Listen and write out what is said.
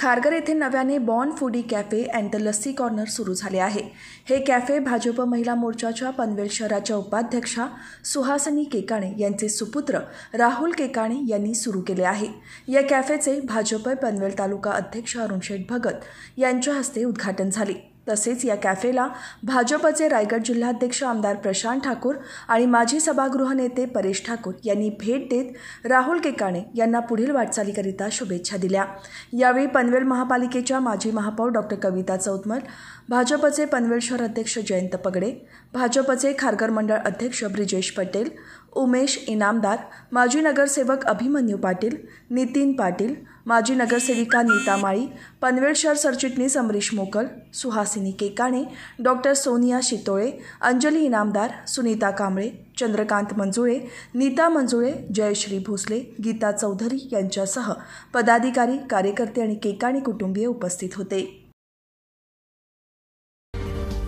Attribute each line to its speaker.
Speaker 1: खारघर येथे नव्याने bon foodie cafe and the lassi corner सुरू झाले आहे हे कॅफे भाजप महिला मोर्चाच्या पनवेल शहराच्या उपाध्यक्षा सुहासनी केकाणे यांचे सुपुत्र राहुल केकाणे यांनी सुरू केले आहे या कॅफेचे भाजप पनवेल तालुका अध्यक्ष अरुण शेठ भगत यांच्या हस्ते उद्घाटन झाले तसेच या कॅफेला भाजपचे रायगड जिल्हाध्यक्ष आमदार प्रशांत ठाकूर आणि माजी सभागृह नेते परेश ठाकूर यांनी भेट देत राहुल केकाणे यांना पुढील वाटचालीकरिता शुभेच्छा दिल्या यावेळी पनवेल महापालिकेच्या माजी महापौर डॉक्टर कविता चौतमल भाजपचे पनवेल शहर अध्यक्ष जयंत पगडे भाजपचे खारघर मंडळ अध्यक्ष ब्रिजेश पटेल उमेश इनामदार माजी नगरसेवक अभिमन्यू पाटील नितीन पाटील माजी नगरसेविका नीता माळी पनवेल शहर सरचिटणीस अमरीश मोकल सुहासिनी केकाणे डॉक्टर सोनिया शितोळे अंजली इनामदार सुनीता कांबळे चंद्रकांत मंजुळे नीता मंजुळे जयश्री भोसले गीता चौधरी यांच्यासह पदाधिकारी कार्यकर्ते आणि केकाणी कुटुंबीय उपस्थित होते